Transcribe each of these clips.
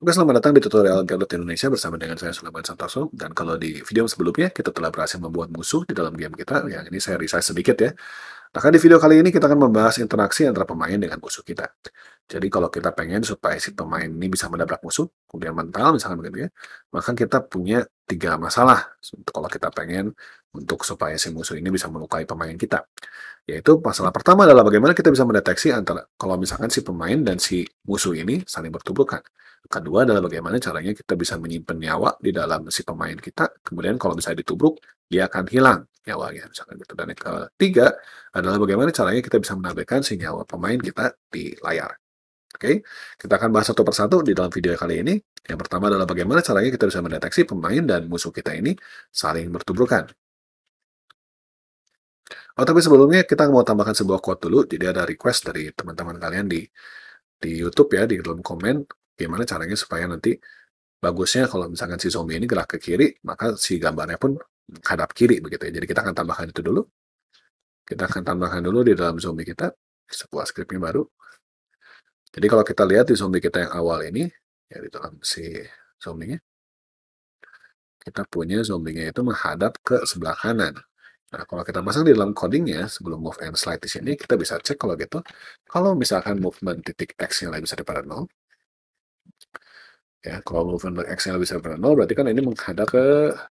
Oke, selamat datang di tutorial Garut Indonesia bersama dengan saya Sulaiman Santoso. Dan kalau di video sebelumnya kita telah berhasil membuat musuh di dalam game kita, yang ini saya resize sedikit ya. Nah kan di video kali ini kita akan membahas interaksi antara pemain dengan musuh kita. Jadi kalau kita pengen supaya si pemain ini bisa menabrak musuh, kemudian mental misalkan begitu ya, maka kita punya tiga masalah untuk kalau kita pengen untuk supaya si musuh ini bisa melukai pemain kita. Yaitu masalah pertama adalah bagaimana kita bisa mendeteksi antara kalau misalkan si pemain dan si musuh ini saling bertubuhkan. Kedua adalah bagaimana caranya kita bisa menyimpan nyawa di dalam si pemain kita. Kemudian kalau misalnya ditubruk, dia akan hilang nyawanya. Misalkan gitu. Dan yang ketiga adalah bagaimana caranya kita bisa menambahkan si nyawa pemain kita di layar. Oke, kita akan bahas satu persatu di dalam video kali ini. Yang pertama adalah bagaimana caranya kita bisa mendeteksi pemain dan musuh kita ini saling bertubrukan. Oh, tapi sebelumnya kita mau tambahkan sebuah quote dulu. Jadi ada request dari teman-teman kalian di di YouTube ya di dalam komen gimana caranya supaya nanti bagusnya kalau misalkan si zombie ini gerak ke kiri, maka si gambarnya pun hadap kiri begitu ya. Jadi kita akan tambahkan itu dulu. Kita akan tambahkan dulu di dalam zombie kita sebuah scriptnya baru. Jadi kalau kita lihat di zombie kita yang awal ini, ya di dalam si zombie-nya, kita punya zombie-nya itu menghadap ke sebelah kanan. Nah, kalau kita pasang di dalam codingnya, sebelum move and slide di sini, kita bisa cek kalau gitu, kalau misalkan movement titik X-nya lebih besar daripada 0, ya kalau movement x-nya lebih besar daripada berarti kan ini menghadap ke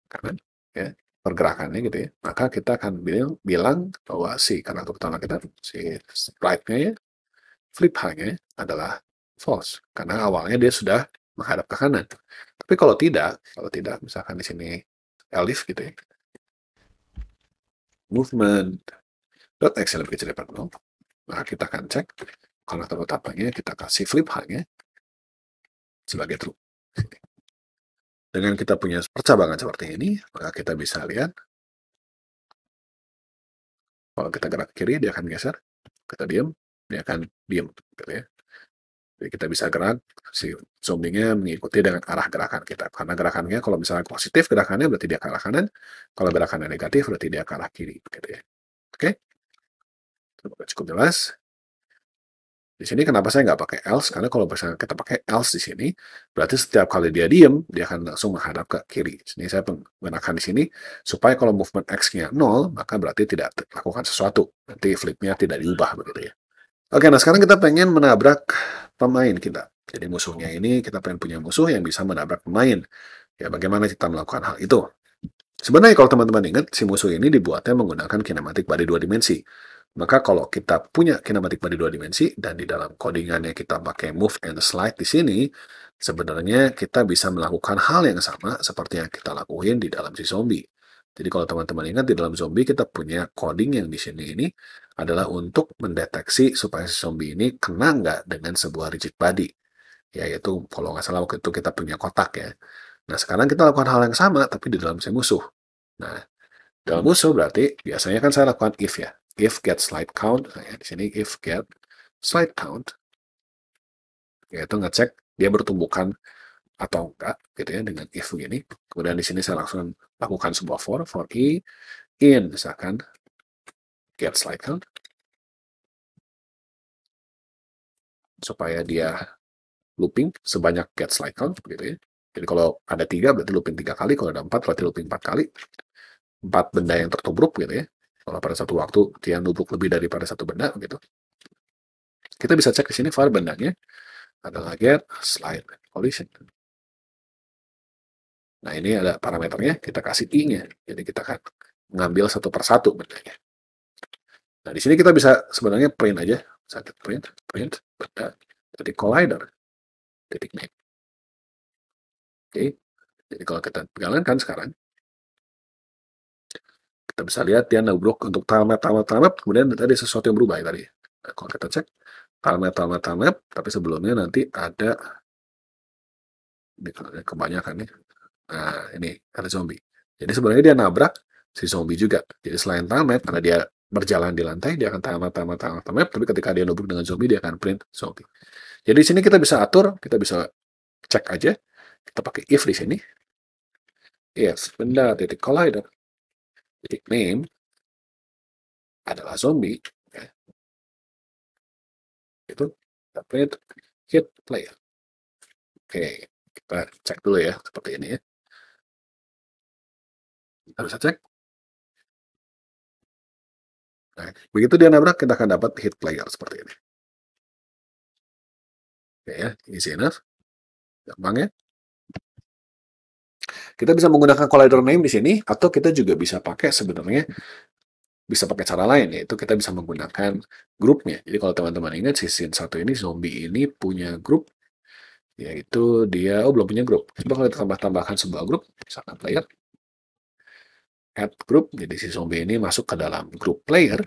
kanan ya pergerakannya gitu ya maka kita akan bilang bilang bahwa si karakter pertama kita si right-nya ya flip nya adalah false karena awalnya dia sudah menghadap ke kanan tapi kalau tidak kalau tidak misalkan di sini elif gitu ya movement dot x lebih kecil daripada nol maka kita akan cek karakter terutamanya kita kasih flip nya sebagai true. Dengan kita punya percabangan seperti ini, maka kita bisa lihat kalau kita gerak kiri dia akan geser, kita diam, dia akan diam gitu ya. Jadi kita bisa gerak si zoomingnya mengikuti dengan arah gerakan kita. Karena gerakannya kalau misalnya positif gerakannya berarti dia ke arah kanan, kalau gerakannya negatif berarti dia ke arah kiri. Gitu ya. Oke, okay? cukup jelas. Di sini kenapa saya nggak pakai else? Karena kalau misalnya kita pakai else di sini, berarti setiap kali dia diem, dia akan langsung menghadap ke kiri. Ini saya menggunakan di sini, supaya kalau movement X-nya 0, maka berarti tidak lakukan sesuatu. Nanti flipnya tidak diubah begitu ya. Oke, nah sekarang kita pengen menabrak pemain kita. Jadi musuhnya ini, kita pengen punya musuh yang bisa menabrak pemain. Ya, bagaimana kita melakukan hal itu? Sebenarnya kalau teman-teman ingat, si musuh ini dibuatnya menggunakan kinematik body dua dimensi. Maka kalau kita punya kinematik body dua dimensi dan di dalam codingannya kita pakai move and slide di sini, sebenarnya kita bisa melakukan hal yang sama seperti yang kita lakuin di dalam si zombie. Jadi kalau teman-teman ingat di dalam zombie kita punya coding yang di sini ini adalah untuk mendeteksi supaya si zombie ini kena nggak dengan sebuah rigid body. Ya, yaitu kalau nggak salah waktu itu kita punya kotak ya. Nah sekarang kita lakukan hal yang sama tapi di dalam si musuh. Nah dalam musuh berarti biasanya kan saya lakukan if ya if get slide count nah ya, di sini if get slide count yaitu ngecek dia bertumbukan atau enggak gitu ya dengan if ini kemudian di sini saya langsung lakukan sebuah for for i in misalkan get slide count supaya dia looping sebanyak get slide count gitu ya jadi kalau ada tiga berarti looping tiga kali kalau ada empat berarti looping empat kali empat benda yang tertubruk gitu ya kalau pada satu waktu dia nubruk lebih daripada satu benda gitu kita bisa cek di sini var bendanya adalah get slide collision nah ini ada parameternya kita kasih i nya jadi kita akan ngambil satu persatu bendanya nah di sini kita bisa sebenarnya print aja satu print print benda jadi collider titik name oke okay. jadi kalau kita pegangkan sekarang kita bisa lihat dia nabrak untuk tamat, tamat, tamat, kemudian tadi sesuatu yang berubah ya tadi. Nah, kalau kita cek, tamat, tamat, tamat, tapi sebelumnya nanti ada, ini kebanyakan nih, nah ini ada zombie. Jadi sebenarnya dia nabrak si zombie juga. Jadi selain tamat, karena dia berjalan di lantai, dia akan tamat, tamat, tamat, tamat, tapi ketika dia nubruk dengan zombie, dia akan print zombie. Jadi di sini kita bisa atur, kita bisa cek aja, kita pakai if di sini, yes benda titik collider jadi name adalah zombie. Ya. Itu template hit player. Oke, kita cek dulu ya seperti ini ya. Kita bisa cek. Nah, begitu dia nabrak, kita akan dapat hit player seperti ini. Oke ya, easy enough. Gampang ya. Kita bisa menggunakan collider name di sini, atau kita juga bisa pakai sebenarnya bisa pakai cara lain yaitu kita bisa menggunakan grupnya. Jadi kalau teman-teman ingat si scene satu ini zombie ini punya grup yaitu dia oh belum punya grup. Coba kalau tambah-tambahkan sebuah grup misalkan player add group jadi si zombie ini masuk ke dalam grup player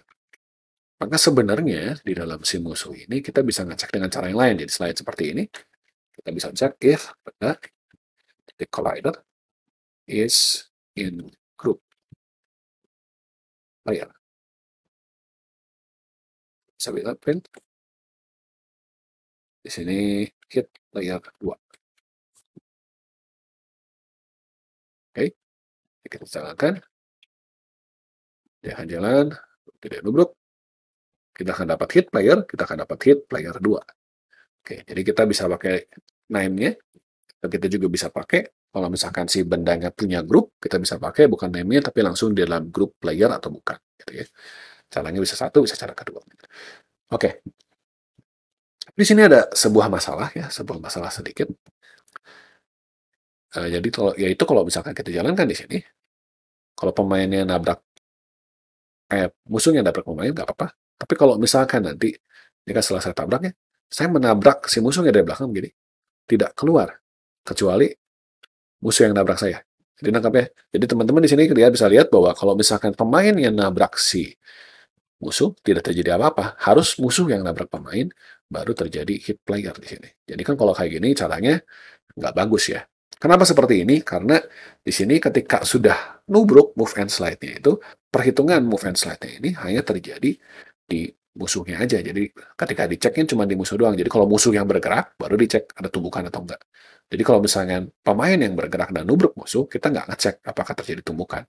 maka sebenarnya di dalam si musuh ini kita bisa ngecek dengan cara yang lain. Jadi selain seperti ini kita bisa cek if pada collider is in group. Oh yeah. Sampai print. Di sini hit layer 2. Oke, okay. kita jalankan. Dia jalan, tidak nubruk. Kita akan dapat hit player, kita akan dapat hit player 2. Oke, jadi kita bisa pakai name-nya, kita juga bisa pakai kalau misalkan si bendanya punya grup, kita bisa pakai bukan name-nya tapi langsung di dalam grup player atau bukan. Gitu ya. Caranya bisa satu, bisa cara kedua. Oke. Di sini ada sebuah masalah ya, sebuah masalah sedikit. Uh, jadi kalau yaitu kalau misalkan kita jalankan di sini, kalau pemainnya nabrak eh musuhnya nabrak pemain nggak apa-apa. Tapi kalau misalkan nanti jika selesai tabraknya, saya menabrak si musuhnya dari belakang begini, tidak keluar kecuali musuh yang nabrak saya. Jadi nangkap ya. Jadi teman-teman di sini kita bisa lihat bahwa kalau misalkan pemain yang nabrak si musuh tidak terjadi apa-apa. Harus musuh yang nabrak pemain baru terjadi hit player di sini. Jadi kan kalau kayak gini caranya nggak bagus ya. Kenapa seperti ini? Karena di sini ketika sudah nubruk move and slide-nya itu, perhitungan move and slide-nya ini hanya terjadi di musuhnya aja. Jadi ketika diceknya cuma di musuh doang. Jadi kalau musuh yang bergerak, baru dicek ada tumbukan atau enggak. Jadi kalau misalnya pemain yang bergerak dan nubruk musuh, kita nggak ngecek apakah terjadi tumbukan.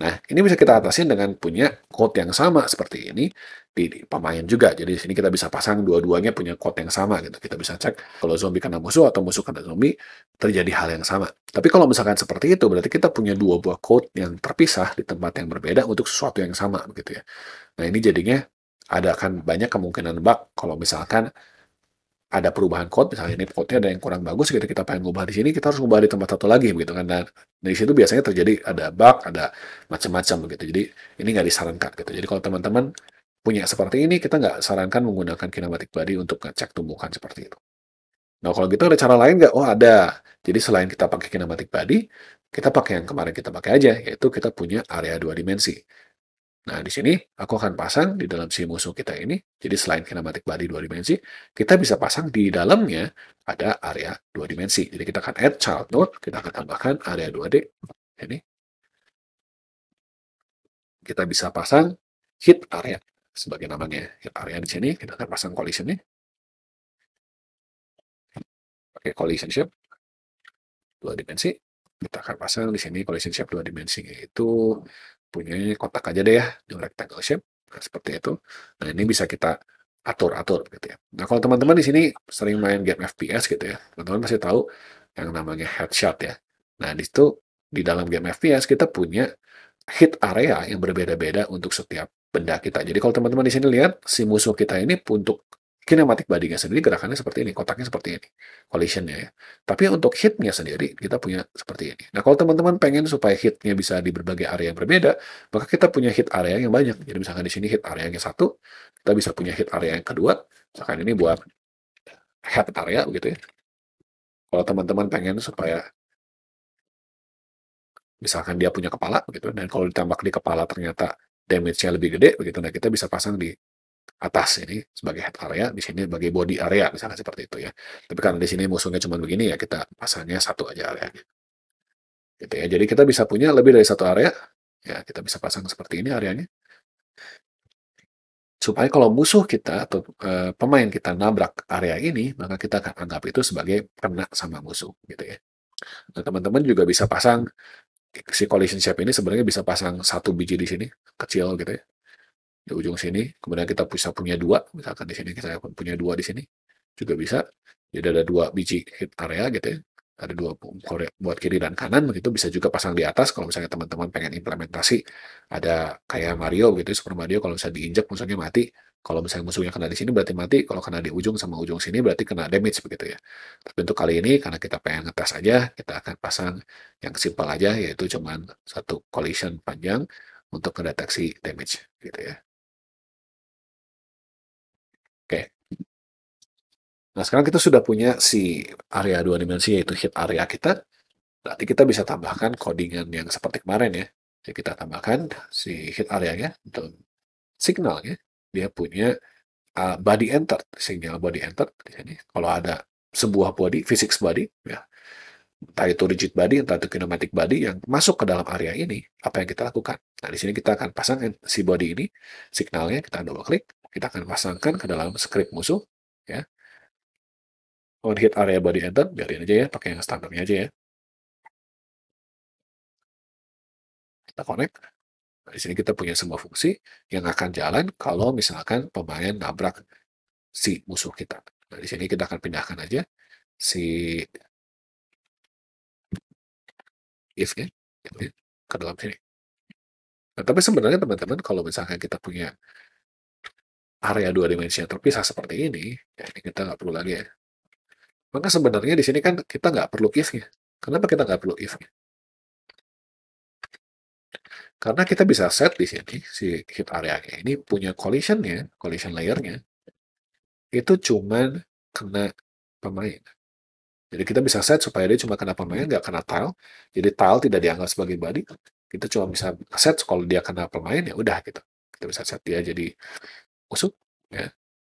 Nah, ini bisa kita atasi dengan punya code yang sama seperti ini di, di pemain juga. Jadi di sini kita bisa pasang dua-duanya punya code yang sama gitu. Kita bisa cek kalau zombie kena musuh atau musuh kena zombie terjadi hal yang sama. Tapi kalau misalkan seperti itu berarti kita punya dua buah code yang terpisah di tempat yang berbeda untuk sesuatu yang sama begitu ya. Nah, ini jadinya ada akan banyak kemungkinan bug kalau misalkan ada perubahan code misalnya ini code-nya ada yang kurang bagus gitu kita pengen ubah di sini kita harus ubah di tempat satu lagi begitu kan dan dari situ biasanya terjadi ada bug ada macam-macam begitu jadi ini nggak disarankan gitu jadi kalau teman-teman punya seperti ini kita nggak sarankan menggunakan kinematic body untuk ngecek tumbukan seperti itu nah kalau gitu ada cara lain nggak oh ada jadi selain kita pakai kinematic body kita pakai yang kemarin kita pakai aja yaitu kita punya area dua dimensi Nah, di sini aku akan pasang di dalam si musuh kita ini. Jadi selain kinematik body dua dimensi, kita bisa pasang di dalamnya ada area dua dimensi. Jadi kita akan add child node, kita akan tambahkan area 2D. Ini. Kita bisa pasang hit area sebagai namanya. Hit area di sini, kita akan pasang collision ini Pakai collision shape. Dua dimensi. Kita akan pasang di sini collision shape dua dimensi, yaitu punyanya kotak aja deh ya di rectangle shape nah, seperti itu nah ini bisa kita atur-atur gitu ya nah kalau teman-teman di sini sering main game FPS gitu ya teman-teman pasti tahu yang namanya headshot ya nah di situ di dalam game FPS kita punya hit area yang berbeda-beda untuk setiap benda kita. Jadi kalau teman-teman di sini lihat si musuh kita ini untuk kinematic body sendiri gerakannya seperti ini, kotaknya seperti ini, collisionnya. ya. Tapi untuk hitnya sendiri, kita punya seperti ini. Nah, kalau teman-teman pengen supaya hitnya bisa di berbagai area yang berbeda, maka kita punya hit area yang banyak. Jadi misalkan di sini hit area yang satu, kita bisa punya hit area yang kedua, misalkan ini buat head area begitu ya. Kalau teman-teman pengen supaya misalkan dia punya kepala begitu, dan kalau ditambah di kepala ternyata damage-nya lebih gede begitu, nah kita bisa pasang di atas ini sebagai head area, di sini sebagai body area misalnya seperti itu ya. Tapi karena di sini musuhnya cuma begini ya kita pasangnya satu aja areanya. Gitu ya. Jadi kita bisa punya lebih dari satu area. Ya, kita bisa pasang seperti ini areanya. Supaya kalau musuh kita atau e, pemain kita nabrak area ini, maka kita akan anggap itu sebagai kena sama musuh gitu ya. Nah, teman-teman juga bisa pasang si collision shape ini sebenarnya bisa pasang satu biji di sini kecil gitu ya di ujung sini kemudian kita bisa punya dua misalkan di sini kita punya dua di sini juga bisa jadi ada dua biji hit area gitu ya ada dua buat kiri dan kanan begitu bisa juga pasang di atas kalau misalnya teman-teman pengen implementasi ada kayak Mario gitu Super Mario kalau misalnya diinjak musuhnya mati kalau misalnya musuhnya kena di sini berarti mati kalau kena di ujung sama ujung sini berarti kena damage begitu ya tapi untuk kali ini karena kita pengen ngetes aja kita akan pasang yang simpel aja yaitu cuman satu collision panjang untuk mendeteksi damage gitu ya Oke. Nah, sekarang kita sudah punya si area dua dimensi yaitu hit area kita. Berarti kita bisa tambahkan codingan yang seperti kemarin ya. Jadi kita tambahkan si area areanya untuk signalnya. Dia punya uh, body enter, signal body enter di sini. Kalau ada sebuah body, physics body, ya, entah itu rigid body, entah itu kinematic body yang masuk ke dalam area ini, apa yang kita lakukan? Nah, di sini kita akan pasang si body ini, signalnya kita double klik, kita akan pasangkan ke dalam script musuh. Ya. On hit area body enter, biarin aja ya, pakai yang standarnya aja ya. Kita connect. Nah, di sini kita punya semua fungsi yang akan jalan kalau misalkan pemain nabrak si musuh kita. Nah, di sini kita akan pindahkan aja si if-nya ya, ke dalam sini. Nah, tapi sebenarnya teman-teman, kalau misalkan kita punya area dua dimensi yang terpisah seperti ini, ya ini kita nggak perlu lagi ya. Maka sebenarnya di sini kan kita nggak perlu if-nya. Kenapa kita nggak perlu if-nya? Karena kita bisa set di sini, si hit area-nya ini punya collision-nya, collision layer-nya, itu cuman kena pemain. Jadi kita bisa set supaya dia cuma kena pemain, nggak kena tile. Jadi tile tidak dianggap sebagai body. Kita cuma bisa set kalau dia kena pemain, ya udah gitu. Kita bisa set dia jadi musuh, ya,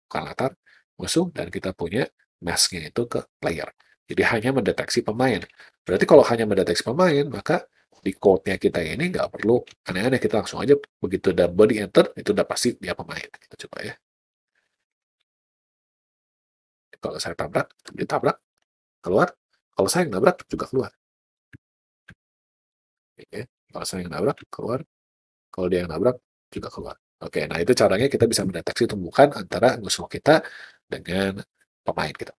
bukan latar, musuh, dan kita punya masknya itu ke player. Jadi hanya mendeteksi pemain. Berarti kalau hanya mendeteksi pemain, maka di code-nya kita ini nggak perlu aneh-aneh, kita langsung aja begitu ada body enter, itu udah pasti dia pemain. Kita gitu coba ya. Kalau saya tabrak, dia tabrak, keluar. Kalau saya yang nabrak, juga keluar. Oke, kalau saya yang nabrak, keluar. Kalau dia yang nabrak, juga keluar. Oke, nah itu caranya kita bisa mendeteksi tumbukan antara musuh kita dengan pemain kita.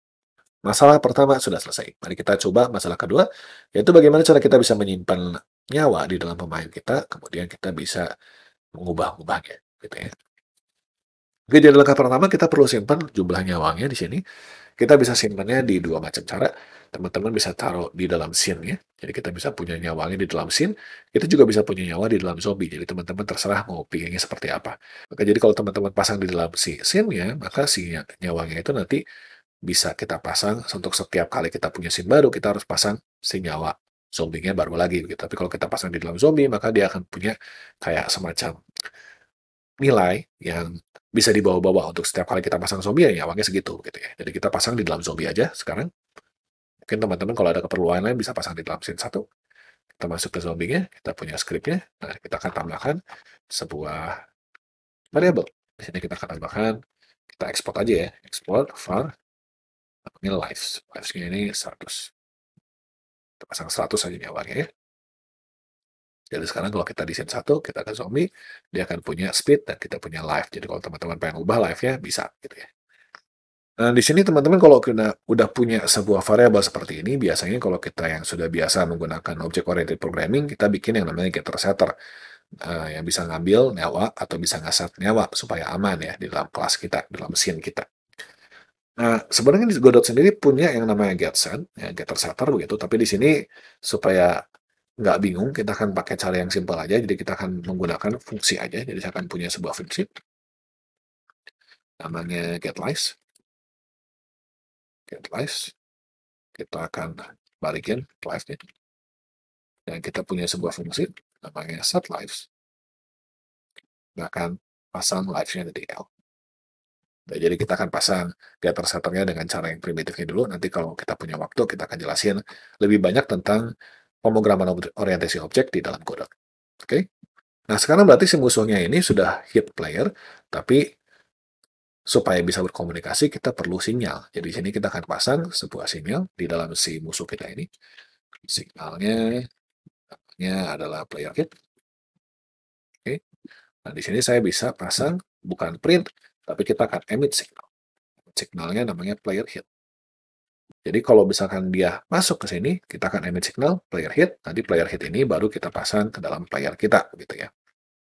Masalah pertama sudah selesai. Mari kita coba masalah kedua, yaitu bagaimana cara kita bisa menyimpan nyawa di dalam pemain kita, kemudian kita bisa mengubah-ubahnya, gitu ya. Oke, jadi langkah pertama kita perlu simpan jumlah nyawanya di sini. Kita bisa simpannya di dua macam cara. Teman-teman bisa taruh di dalam scene ya. Jadi kita bisa punya nyawanya di dalam scene. Kita juga bisa punya nyawa di dalam zombie. Jadi teman-teman terserah mau pinginnya seperti apa. Maka jadi kalau teman-teman pasang di dalam si scene ya, maka si nyawanya itu nanti bisa kita pasang untuk setiap kali kita punya scene baru kita harus pasang si nyawa zombinya baru lagi gitu. Tapi kalau kita pasang di dalam zombie maka dia akan punya kayak semacam nilai yang bisa dibawa-bawa untuk setiap kali kita pasang zombie ya, ya awalnya segitu gitu ya. Jadi kita pasang di dalam zombie aja sekarang. Mungkin teman-teman kalau ada keperluan lain bisa pasang di dalam scene 1. Kita masuk ke zombie-nya, kita punya scriptnya. Nah, kita akan tambahkan sebuah variable. Di sini kita akan tambahkan, kita export aja ya. Export var, ini lives. Lives ini 100. Kita pasang 100 aja nih awalnya ya. Jadi sekarang kalau kita desain satu, kita akan zombie, dia akan punya speed dan kita punya life. Jadi kalau teman-teman pengen ubah life-nya bisa gitu ya. Nah, di sini teman-teman kalau kita udah punya sebuah variabel seperti ini, biasanya kalau kita yang sudah biasa menggunakan object oriented programming, kita bikin yang namanya getter setter. Uh, yang bisa ngambil nyawa atau bisa ngasat nyawa supaya aman ya di dalam kelas kita, di dalam scene kita. Nah, sebenarnya Godot sendiri punya yang namanya ya, getter setter begitu, tapi di sini supaya nggak bingung, kita akan pakai cara yang simpel aja. Jadi kita akan menggunakan fungsi aja. Jadi saya akan punya sebuah fungsi. Namanya get get lives Kita akan balikin live-nya. Dan kita punya sebuah fungsi namanya setLives. Kita akan pasang live-nya dari L. Nah, jadi kita akan pasang getter setternya dengan cara yang primitifnya dulu. Nanti kalau kita punya waktu, kita akan jelasin lebih banyak tentang pemrograman orientasi objek di dalam Godot. Oke. Okay? Nah, sekarang berarti si musuhnya ini sudah hit player, tapi supaya bisa berkomunikasi kita perlu sinyal. Jadi di sini kita akan pasang sebuah sinyal di dalam si musuh kita ini. Sinyalnya namanya adalah player hit. Oke. Okay. Nah, di sini saya bisa pasang bukan print, tapi kita akan emit signal. Signalnya namanya player hit. Jadi kalau misalkan dia masuk ke sini, kita akan emit signal player hit. Nanti player hit ini baru kita pasang ke dalam player kita, gitu ya.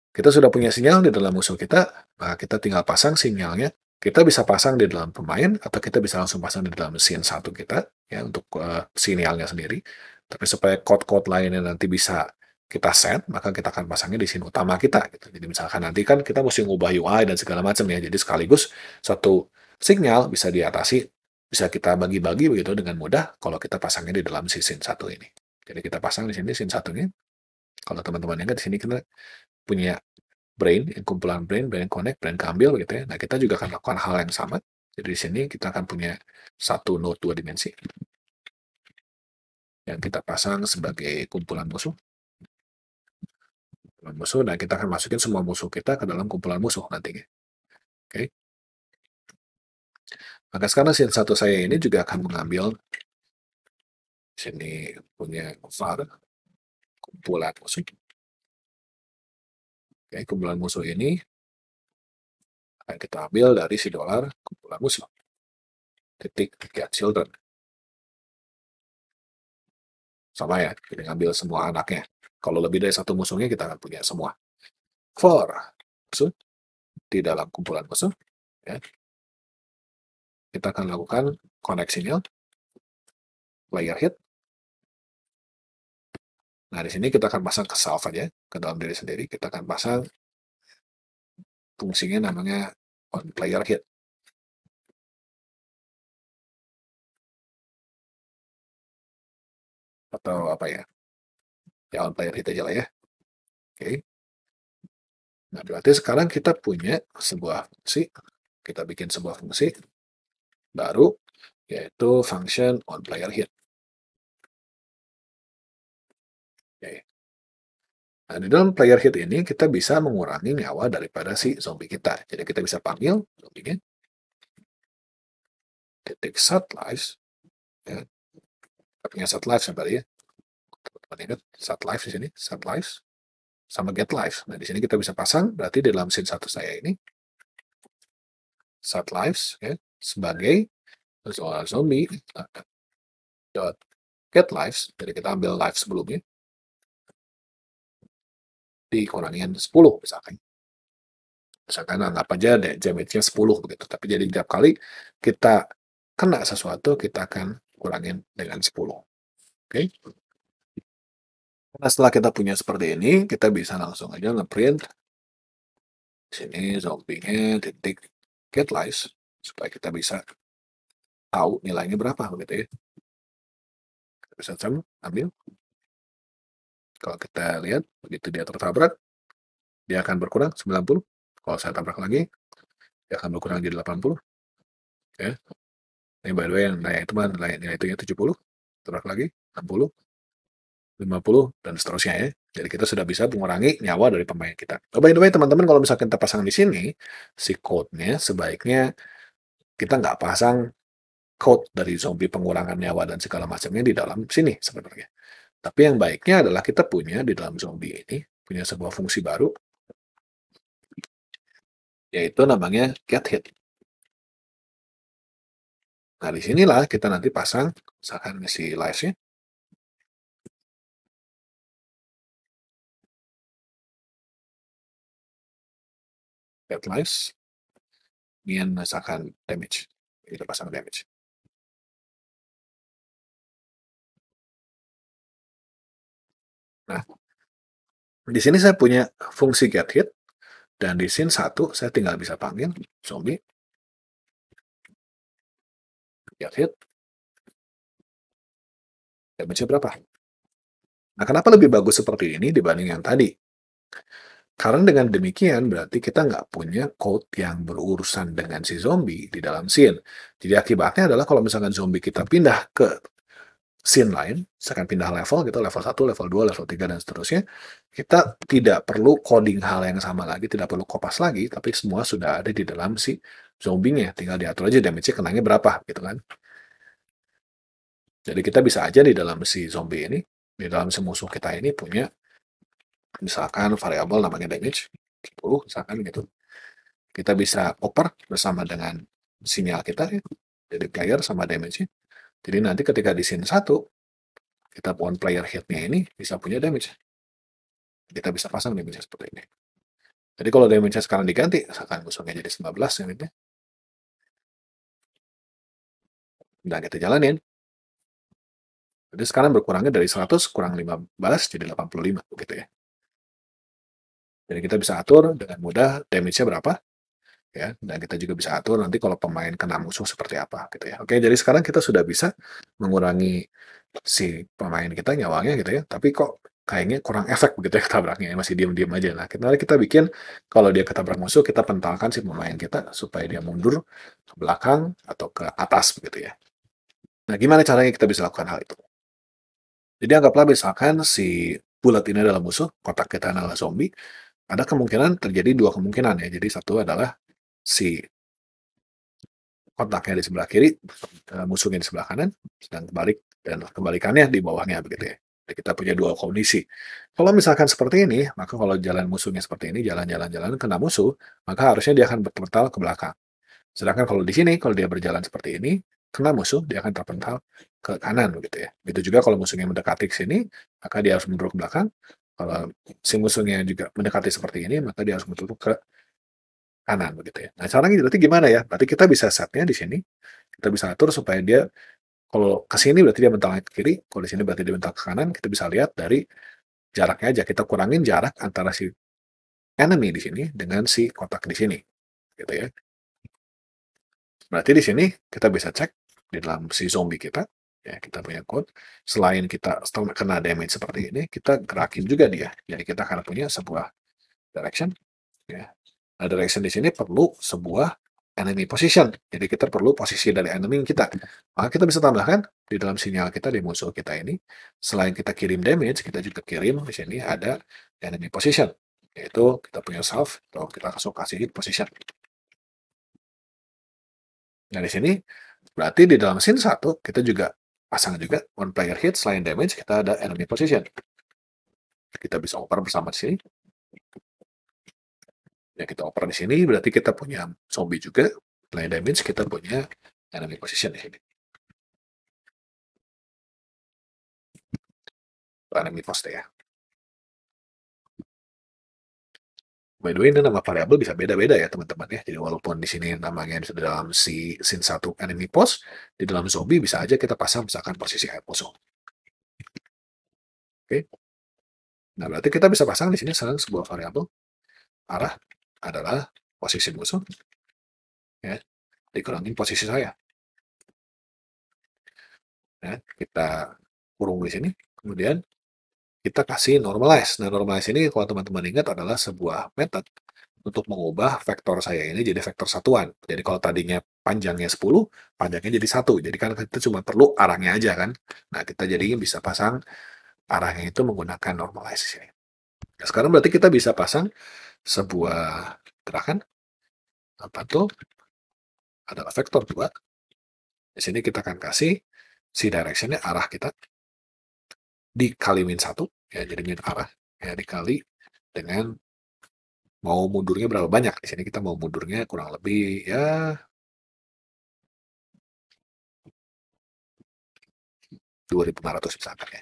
Kita sudah punya sinyal di dalam musuh kita, maka kita tinggal pasang sinyalnya. Kita bisa pasang di dalam pemain, atau kita bisa langsung pasang di dalam scene satu kita, ya, untuk uh, sinyalnya sendiri. Tapi supaya code-code lainnya nanti bisa kita set, maka kita akan pasangnya di sini utama kita. Gitu. Jadi misalkan nanti kan kita mesti ngubah UI dan segala macam ya, jadi sekaligus satu sinyal bisa diatasi bisa kita bagi-bagi begitu dengan mudah kalau kita pasangnya di dalam si satu ini. Jadi kita pasang di sini satu ini Kalau teman-teman ingat di sini kita punya brain, kumpulan brain, brain connect, brain kambil gitu ya. Nah kita juga akan lakukan hal yang sama. Jadi di sini kita akan punya satu node dua dimensi yang kita pasang sebagai kumpulan musuh. Kumpulan musuh, nah kita akan masukin semua musuh kita ke dalam kumpulan musuh nantinya. Oke, okay. Maka sekarang scene satu saya ini juga akan mengambil sini punya var kumpulan musuh. Oke, kumpulan musuh ini akan kita ambil dari si dolar kumpulan musuh. Titik get children. Sama ya, kita ngambil semua anaknya. Kalau lebih dari satu musuhnya, kita akan punya semua. For musuh di dalam kumpulan musuh. Ya, kita akan lakukan koneksinya. Layer hit. Nah, di sini kita akan pasang ke self aja, ke dalam diri sendiri. Kita akan pasang fungsinya namanya on player hit. Atau apa ya? Ya, on player hit aja lah ya. Oke. Okay. Nah, berarti sekarang kita punya sebuah fungsi. Kita bikin sebuah fungsi baru yaitu function on player hit. Oke. Nah, di dalam player hit ini kita bisa mengurangi nyawa daripada si zombie kita. Jadi kita bisa panggil zombie nya, titik set lives ya. Kita punya set lives ya berarti ya. Teman-teman set lives di sini, set lives sama get lives. Nah, di sini kita bisa pasang berarti di dalam scene satu saya ini set lives ya sebagai seorang zombie dot get lives jadi kita ambil live sebelumnya dikurangin 10 misalkan misalkan anggap aja deh damage-nya 10 begitu tapi jadi tiap kali kita kena sesuatu kita akan kurangin dengan 10 oke okay? nah setelah kita punya seperti ini kita bisa langsung aja ngeprint sini zombie-nya titik get lives supaya kita bisa tahu nilainya berapa begitu ya kita bisa sama ambil kalau kita lihat begitu dia tertabrak dia akan berkurang 90 kalau saya tabrak lagi dia akan berkurang jadi 80 ya ini by the way yang nilai itu mana nilai, nilai itu ya 70 tabrak lagi 60 50 dan seterusnya ya. Jadi kita sudah bisa mengurangi nyawa dari pemain kita. Oh, by the way teman-teman kalau misalkan kita pasang di sini si code-nya sebaiknya kita nggak pasang code dari zombie pengurangan nyawa dan segala macamnya di dalam sini sebenarnya. Tapi yang baiknya adalah kita punya di dalam zombie ini punya sebuah fungsi baru yaitu namanya get hit. Nah, di sinilah kita nanti pasang misalkan si live-nya. Get lives. Minion akan damage. itu pasang damage. Nah, di sini saya punya fungsi get hit dan di scene 1 saya tinggal bisa panggil zombie get hit damage berapa nah kenapa lebih bagus seperti ini dibanding yang tadi karena dengan demikian berarti kita nggak punya code yang berurusan dengan si zombie di dalam scene. Jadi akibatnya adalah kalau misalkan zombie kita pindah ke scene lain, misalkan pindah level gitu, level 1, level 2, level 3, dan seterusnya, kita tidak perlu coding hal yang sama lagi, tidak perlu kopas lagi, tapi semua sudah ada di dalam si zombinya. Tinggal diatur aja damage-nya kenanya berapa gitu kan. Jadi kita bisa aja di dalam si zombie ini, di dalam si musuh kita ini punya misalkan variabel namanya damage 10 misalkan gitu kita bisa oper bersama dengan sinyal kita ya. jadi player sama damage jadi nanti ketika di scene 1 kita pun player hitnya ini bisa punya damage kita bisa pasang damage seperti ini jadi kalau damage sekarang diganti misalkan musuhnya jadi 19 unitnya dan kita jalanin jadi sekarang berkurangnya dari 100 kurang 15 jadi 85 gitu ya jadi kita bisa atur dengan mudah damage-nya berapa, ya dan kita juga bisa atur nanti kalau pemain kena musuh seperti apa gitu ya oke jadi sekarang kita sudah bisa mengurangi si pemain kita nyawanya gitu ya tapi kok kayaknya kurang efek begitu ya ketabraknya ya. masih diam-diam aja nah kita kita bikin kalau dia ketabrak musuh kita pentalkan si pemain kita supaya dia mundur ke belakang atau ke atas begitu ya nah gimana caranya kita bisa lakukan hal itu jadi anggaplah misalkan si bulat ini adalah musuh kotak kita adalah zombie ada kemungkinan terjadi dua kemungkinan ya. Jadi satu adalah si kontaknya di sebelah kiri, eh, musuhnya di sebelah kanan, sedang kebalik dan kebalikannya di bawahnya begitu ya. Jadi kita punya dua kondisi. Kalau misalkan seperti ini, maka kalau jalan musuhnya seperti ini, jalan-jalan-jalan kena musuh, maka harusnya dia akan terpental ke belakang. Sedangkan kalau di sini, kalau dia berjalan seperti ini, kena musuh, dia akan terpental ke kanan begitu ya. Begitu juga kalau musuhnya mendekati ke sini, maka dia harus mundur ke belakang. Kalau si musuhnya juga mendekati seperti ini, maka dia harus menutup ke kanan begitu ya. Nah, sekarang caranya berarti gimana ya? Berarti kita bisa setnya di sini, kita bisa atur supaya dia kalau ke sini berarti dia bentang ke kiri, kalau di sini berarti dia bentang ke kanan, kita bisa lihat dari jaraknya aja. Kita kurangin jarak antara si enemy di sini dengan si kotak di sini. Gitu ya. Berarti di sini kita bisa cek di dalam si zombie kita, ya kita punya code selain kita setelah kena damage seperti ini kita gerakin juga dia jadi kita akan punya sebuah direction ya nah direction di sini perlu sebuah enemy position jadi kita perlu posisi dari enemy kita maka kita bisa tambahkan di dalam sinyal kita di musuh kita ini selain kita kirim damage kita juga kirim di sini ada enemy position yaitu kita punya self atau kita langsung kasih position nah di sini Berarti di dalam scene 1 kita juga pasangan juga one player hit, selain damage, kita ada enemy position. Kita bisa oper bersama di sini. Ya, kita oper di sini, berarti kita punya zombie juga. Selain damage, kita punya enemy position di sini. Enemy post ya. By the way, ini nama variabel bisa beda-beda ya teman-teman ya. Jadi walaupun di sini namanya bisa dalam si scene 1 enemy post, di dalam zombie bisa aja kita pasang misalkan posisi air kosong. Oke. Nah, berarti kita bisa pasang di sini sekarang sebuah variabel arah adalah posisi musuh. Ya, dikurangin posisi saya. Ya, kita kurung di sini, kemudian kita kasih normalize. Nah, normalize ini kalau teman-teman ingat adalah sebuah method untuk mengubah vektor saya ini jadi vektor satuan. Jadi kalau tadinya panjangnya 10, panjangnya jadi satu. Jadi kan kita cuma perlu arahnya aja kan. Nah, kita jadi bisa pasang arahnya itu menggunakan normalize ini. Nah, sekarang berarti kita bisa pasang sebuah gerakan. Apa tuh? Adalah vektor 2. Di sini kita akan kasih si directionnya arah kita dikali min satu ya jadi min arah ya dikali dengan mau mundurnya berapa banyak di sini kita mau mundurnya kurang lebih ya dua ribu lima misalkan ya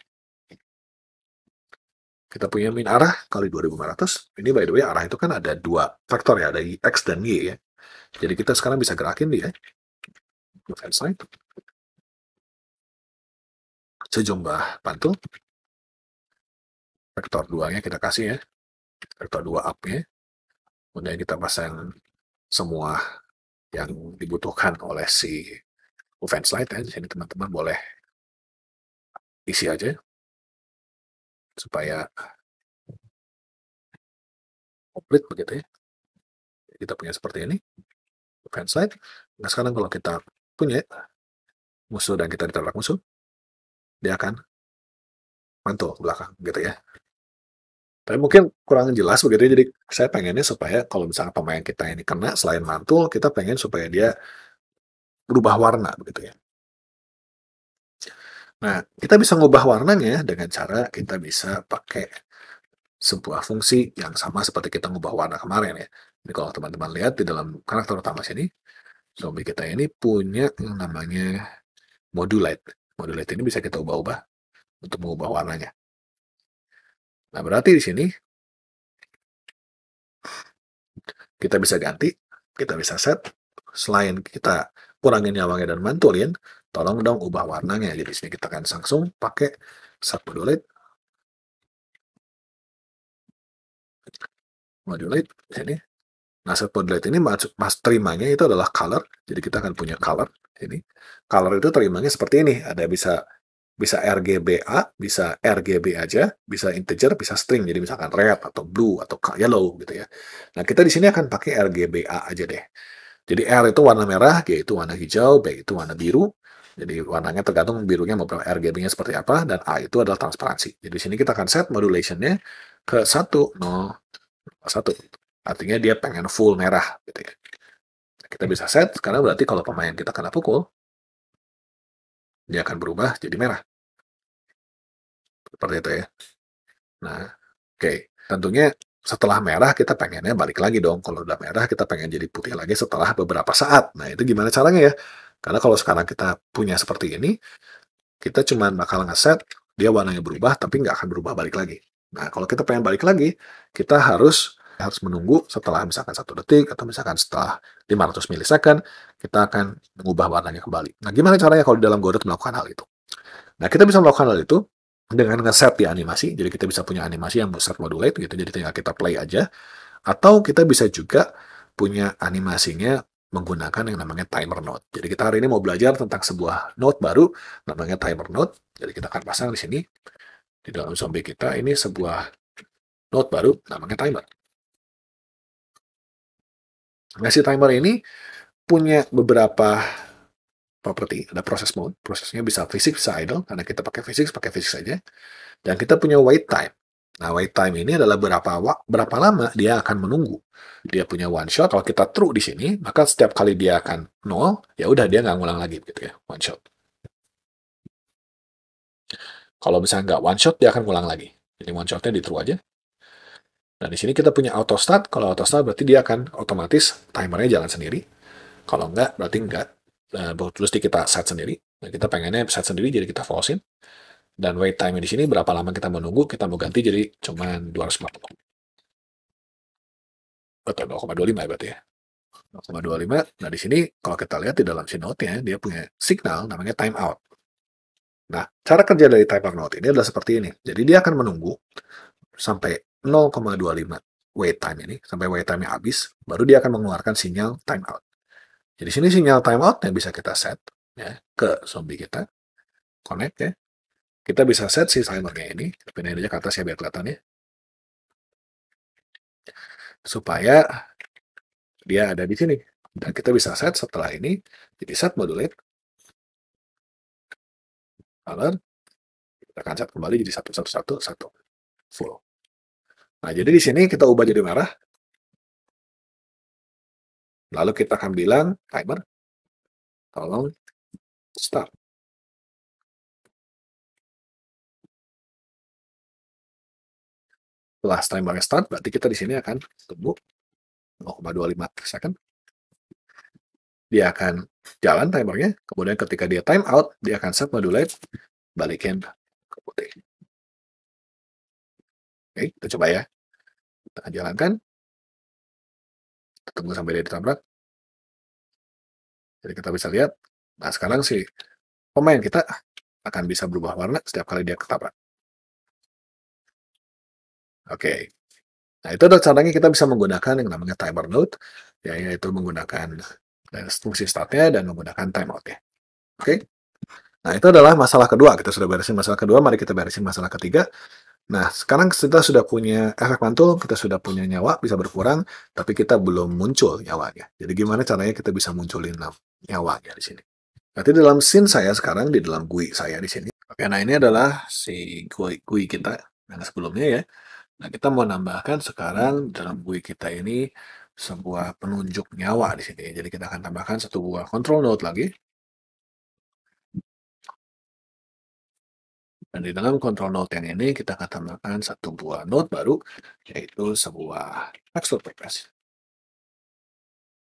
kita punya min arah kali dua ribu lima ratus Ini by the way arah itu kan ada dua faktor ya, ada x dan y ya. Jadi kita sekarang bisa gerakin dia. Left hand side sejumlah pantul. Vektor 2-nya kita kasih ya. Vektor 2 up-nya. Kemudian kita pasang semua yang dibutuhkan oleh si event slide ya. jadi teman-teman boleh isi aja supaya komplit begitu ya. Kita punya seperti ini. Event slide. Nah sekarang kalau kita punya musuh dan kita ditarik musuh, dia akan mantul belakang gitu ya. Tapi mungkin kurang jelas begitu ya. jadi saya pengennya supaya kalau misalnya pemain kita ini kena selain mantul, kita pengen supaya dia berubah warna begitu ya. Nah, kita bisa ngubah warnanya ya, dengan cara kita bisa pakai sebuah fungsi yang sama seperti kita ngubah warna kemarin ya. Ini kalau teman-teman lihat di dalam karakter utama sini, zombie kita ini punya yang namanya modulate. Modul LED ini bisa kita ubah-ubah untuk mengubah warnanya. Nah, berarti di sini kita bisa ganti, kita bisa set. Selain kita kurangin nyawanya dan mantulin, tolong dong ubah warnanya. Jadi sini kita akan langsung pakai set modulate. Modulate, sini. Nah, Light ini masuk mas terimanya itu adalah color. Jadi kita akan punya color ini. Color itu terimanya seperti ini. Ada bisa bisa RGBA, bisa RGB aja, bisa integer, bisa string. Jadi misalkan red atau blue atau yellow gitu ya. Nah, kita di sini akan pakai RGBA aja deh. Jadi R itu warna merah, G itu warna hijau, B itu warna biru. Jadi warnanya tergantung birunya berapa RGB-nya seperti apa, dan A itu adalah transparansi. Jadi di sini kita akan set modulation-nya ke 1, 0, 1. Artinya dia pengen full merah gitu ya. Kita hmm. bisa set karena berarti kalau pemain kita kena pukul, dia akan berubah jadi merah. Seperti itu ya. Nah, oke. Okay. Tentunya setelah merah kita pengennya balik lagi dong. Kalau udah merah kita pengen jadi putih lagi setelah beberapa saat. Nah, itu gimana caranya ya? Karena kalau sekarang kita punya seperti ini, kita cuma bakal set dia warnanya berubah tapi nggak akan berubah balik lagi. Nah, kalau kita pengen balik lagi, kita harus harus menunggu setelah misalkan satu detik atau misalkan setelah 500 milisecond kita akan mengubah warnanya kembali. Nah, gimana caranya kalau di dalam Godot melakukan hal itu? Nah, kita bisa melakukan hal itu dengan ngeset di animasi. Jadi kita bisa punya animasi yang set modulate gitu. Jadi tinggal kita play aja. Atau kita bisa juga punya animasinya menggunakan yang namanya timer node. Jadi kita hari ini mau belajar tentang sebuah node baru namanya timer node. Jadi kita akan pasang di sini di dalam zombie kita ini sebuah node baru namanya timer si timer ini punya beberapa properti. ada proses mode, prosesnya bisa fisik, bisa idle, karena kita pakai fisik, pakai fisik saja. Dan kita punya wait time. Nah, wait time ini adalah berapa berapa lama dia akan menunggu. Dia punya one shot, kalau kita true di sini, maka setiap kali dia akan nol, ya udah dia nggak ngulang lagi gitu ya, one shot. Kalau misalnya nggak one shot, dia akan ngulang lagi. Jadi one shotnya di true aja, Nah, di sini kita punya auto start. Kalau auto start berarti dia akan otomatis timernya jalan sendiri. Kalau enggak, berarti enggak. Nah, terus kita set sendiri. Nah, kita pengennya set sendiri, jadi kita in. Dan wait time di sini berapa lama kita menunggu, kita mau ganti jadi cuma 250. Betul, 0,25 ya berarti ya. 0,25. Nah, di sini kalau kita lihat di dalam si note-nya, dia punya signal namanya time out. Nah, cara kerja dari timer out note ini adalah seperti ini. Jadi, dia akan menunggu sampai 0,25 wait time ini sampai wait time-nya habis, baru dia akan mengeluarkan sinyal timeout. Jadi sini sinyal timeout yang bisa kita set ya ke zombie kita. Connect ya. Kita bisa set si timernya ini, kita pindahin aja ke atas ya biar kelihatan ya. Supaya dia ada di sini. Dan kita bisa set setelah ini, jadi set modulate color, kita akan set kembali jadi satu satu satu satu full. Nah, jadi di sini kita ubah jadi merah. Lalu kita akan bilang timer tolong start. Setelah timer start, berarti kita di sini akan tunggu 0,25 per second. Dia akan jalan timernya, kemudian ketika dia time out, dia akan set modulate, balikin ke putih. Oke, kita coba ya. Kita jalankan. Kita tunggu sampai dia ditabrak. Jadi kita bisa lihat. Nah, sekarang si pemain kita akan bisa berubah warna setiap kali dia ketabrak. Oke. Nah, itu adalah caranya kita bisa menggunakan yang namanya timer node, ya, yaitu menggunakan eh, fungsi startnya dan menggunakan timeoutnya. Oke. Nah, itu adalah masalah kedua. Kita sudah beresin masalah kedua, mari kita beresin masalah ketiga. Nah, sekarang kita sudah punya efek mantul, kita sudah punya nyawa bisa berkurang, tapi kita belum muncul nyawanya. Jadi gimana caranya kita bisa munculin nyawanya di sini? Berarti dalam scene saya sekarang, di dalam GUI saya di sini. Oke, nah ini adalah si GUI, GUI kita yang sebelumnya ya. Nah, kita mau nambahkan sekarang dalam GUI kita ini sebuah penunjuk nyawa di sini. Jadi kita akan tambahkan satu buah control node lagi. Dan di dalam kontrol node yang ini kita akan tambahkan satu buah node baru, yaitu sebuah texture progress.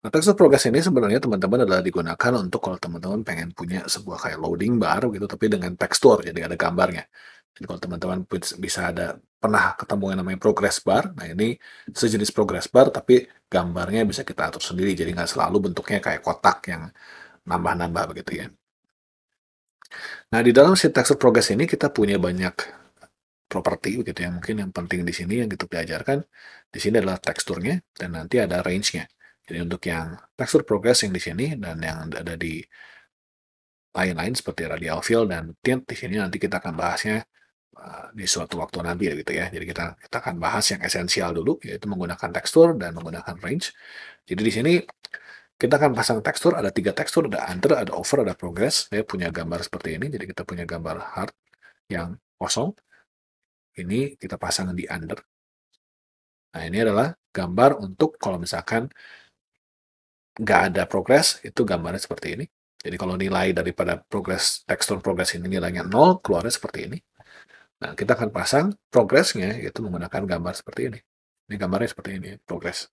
Nah, texture progress ini sebenarnya teman-teman adalah digunakan untuk kalau teman-teman pengen punya sebuah kayak loading bar gitu, tapi dengan tekstur, jadi ada gambarnya. Jadi kalau teman-teman bisa ada pernah ketemu yang namanya progress bar, nah ini sejenis progress bar, tapi gambarnya bisa kita atur sendiri, jadi nggak selalu bentuknya kayak kotak yang nambah-nambah begitu ya. Nah, di dalam si tekstur progress ini kita punya banyak properti begitu ya. Mungkin yang penting di sini yang kita diajarkan di sini adalah teksturnya dan nanti ada range-nya. Jadi untuk yang tekstur progress yang di sini dan yang ada di lain-lain seperti radial fill dan tint di sini nanti kita akan bahasnya eh, di suatu waktu nanti ya gitu ya. Jadi kita kita akan bahas yang esensial dulu yaitu menggunakan tekstur dan menggunakan range. Jadi di sini kita akan pasang tekstur, ada tiga tekstur, ada under, ada over, ada progress. Saya punya gambar seperti ini, jadi kita punya gambar hard yang kosong. Ini kita pasang di under. Nah, ini adalah gambar untuk kalau misalkan nggak ada progress, itu gambarnya seperti ini. Jadi kalau nilai daripada progress, tekstur progress ini nilainya 0, keluarnya seperti ini. Nah, kita akan pasang progressnya, yaitu menggunakan gambar seperti ini. Ini gambarnya seperti ini, progress.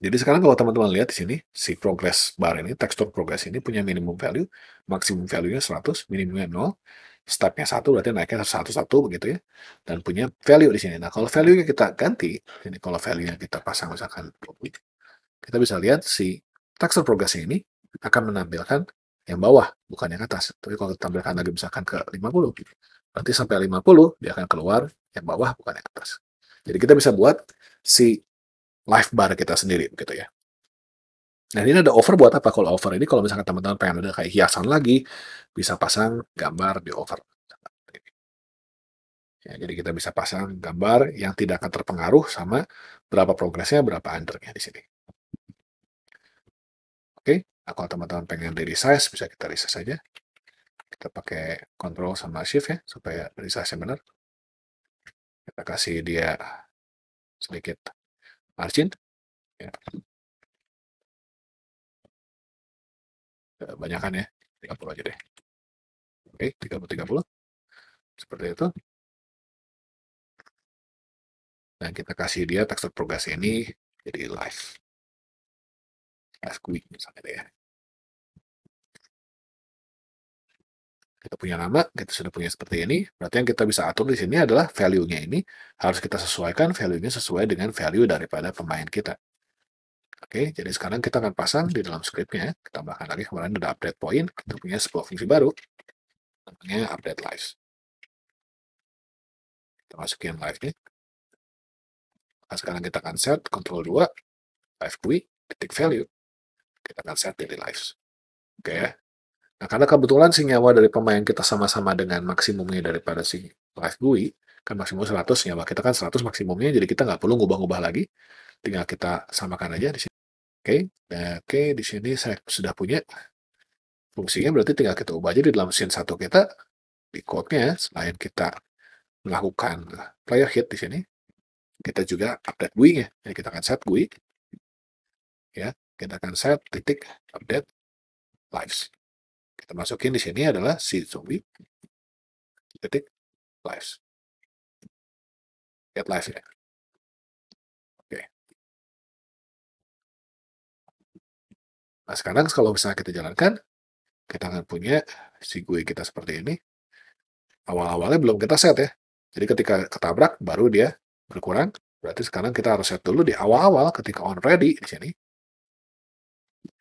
Jadi sekarang kalau teman-teman lihat di sini, si progress bar ini, tekstur progress ini punya minimum value, maksimum value-nya 100, minimumnya 0, stepnya 1 berarti naiknya 101 begitu ya, dan punya value di sini. Nah kalau value-nya kita ganti, ini kalau value-nya kita pasang misalkan kita bisa lihat si tekstur progress ini akan menampilkan yang bawah, bukan yang atas. Tapi kalau kita tampilkan lagi misalkan ke 50, nanti sampai 50 dia akan keluar yang bawah, bukan yang atas. Jadi kita bisa buat si live bar kita sendiri gitu ya. Nah ini ada over buat apa? Kalau over ini kalau misalkan teman-teman pengen ada kayak hiasan lagi, bisa pasang gambar di over. Ya, jadi kita bisa pasang gambar yang tidak akan terpengaruh sama berapa progresnya, berapa undernya di sini. Oke, nah, kalau teman-teman pengen resize, bisa kita resize saja. Kita pakai control sama shift ya, supaya resize-nya benar. Kita kasih dia sedikit Arsin? Ya. kan ya, 30 aja deh. Oke, 30-30. Seperti itu. Dan kita kasih dia tekstur progress ini jadi live. Squeak misalnya deh ya. kita punya nama, kita sudah punya seperti ini, berarti yang kita bisa atur di sini adalah value-nya ini harus kita sesuaikan value-nya sesuai dengan value daripada pemain kita. Oke, jadi sekarang kita akan pasang di dalam script-nya, Kita tambahkan lagi, kemarin ada update point, kita punya sebuah fungsi baru, namanya update lives. Kita masukin live-nya. Nah, sekarang kita akan set control 2, live quick, titik value. Kita akan set daily lives. Oke ya, Nah, karena kebetulan si nyawa dari pemain kita sama-sama dengan maksimumnya daripada si live GUI, kan maksimum 100, nyawa kita kan 100 maksimumnya, jadi kita nggak perlu ngubah-ngubah lagi. Tinggal kita samakan aja di sini. Oke, okay. nah, oke okay, di sini saya sudah punya fungsinya berarti tinggal kita ubah aja di dalam scene satu kita di code-nya selain kita melakukan player hit di sini kita juga update GUI-nya. Jadi kita akan set GUI ya, kita akan set titik update lives. Kita masukin di sini adalah si zombie titik lives. Get live ya. Oke. Nah sekarang kalau misalnya kita jalankan, kita akan punya si gue kita seperti ini. Awal-awalnya belum kita set ya. Jadi ketika ketabrak baru dia berkurang. Berarti sekarang kita harus set dulu di awal-awal ketika on ready di sini.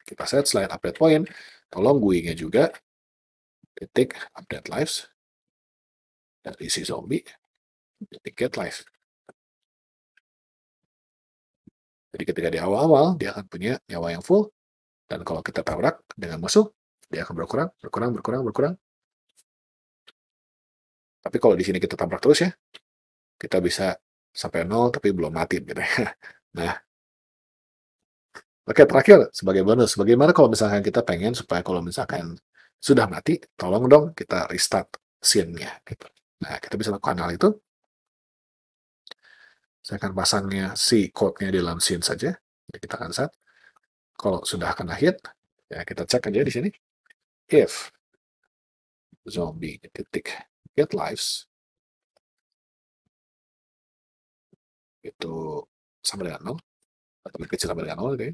Kita set selain update point Tolong gue nya juga. Titik update lives. Dan isi zombie. Titik get live. Jadi ketika di awal-awal, dia akan punya nyawa yang full. Dan kalau kita tabrak dengan musuh, dia akan berkurang, berkurang, berkurang, berkurang. Tapi kalau di sini kita tabrak terus ya, kita bisa sampai nol tapi belum mati gitu ya. Nah, Oke, terakhir sebagai bonus, bagaimana kalau misalkan kita pengen supaya kalau misalkan sudah mati, tolong dong kita restart scene-nya gitu. Nah, kita bisa lakukan hal itu. Saya akan pasangnya si code-nya di dalam scene saja. Jadi kita akan set. Kalau sudah akan hit, ya kita cek aja di sini. If zombie titik get lives itu sama dengan 0 atau lebih kecil sama dengan 0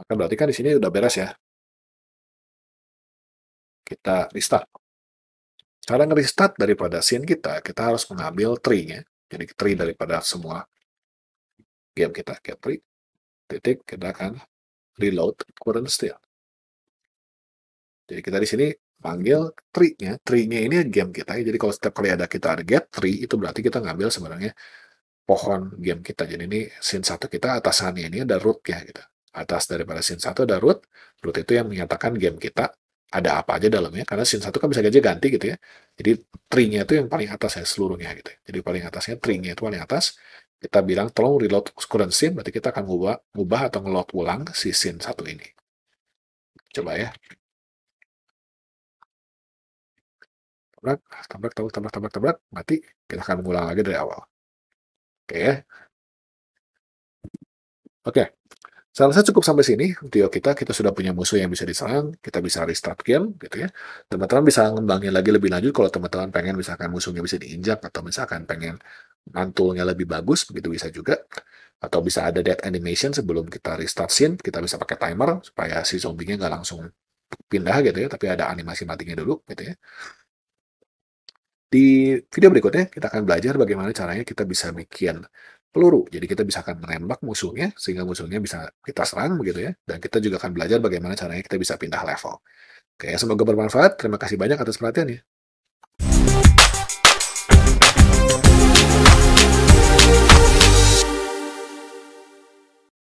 maka berarti kan di sini udah beres ya. Kita restart. Cara nge-restart daripada scene kita, kita harus mengambil tree-nya. Jadi tree daripada semua game kita. Get tree. Titik, kita akan reload current still. Jadi kita di sini panggil tree-nya. Tree-nya ini game kita. Ya. Jadi kalau setiap kali ada kita ada get tree, itu berarti kita ngambil sebenarnya pohon game kita. Jadi ini scene satu kita atasannya ini ada root nya gitu. Atas daripada sin 1 ada root. Root itu yang menyatakan game kita ada apa aja dalamnya. Karena sin 1 kan bisa aja ganti gitu ya. Jadi tringnya itu yang paling atas ya seluruhnya gitu ya. Jadi paling atasnya tringnya itu paling atas. Kita bilang tolong reload current sin. Berarti kita akan ubah, ubah atau ngelot ulang si sin 1 ini. Coba ya. Tabrak, tabrak, tabrak, tabrak, tabrak, tabrak. Mati. Kita akan mengulang lagi dari awal. Oke okay, ya. Oke. Okay. Saya rasa cukup sampai sini video kita. Kita sudah punya musuh yang bisa diserang. Kita bisa restart game, gitu ya. Teman-teman bisa ngembangin lagi lebih lanjut kalau teman-teman pengen misalkan musuhnya bisa diinjak atau misalkan pengen mantulnya lebih bagus, begitu bisa juga. Atau bisa ada dead animation sebelum kita restart scene. Kita bisa pakai timer supaya si zombie-nya nggak langsung pindah gitu ya, tapi ada animasi matinya dulu, gitu ya. Di video berikutnya kita akan belajar bagaimana caranya kita bisa bikin peluru. Jadi kita bisa akan menembak musuhnya sehingga musuhnya bisa kita serang begitu ya. Dan kita juga akan belajar bagaimana caranya kita bisa pindah level. Oke, semoga bermanfaat. Terima kasih banyak atas perhatiannya.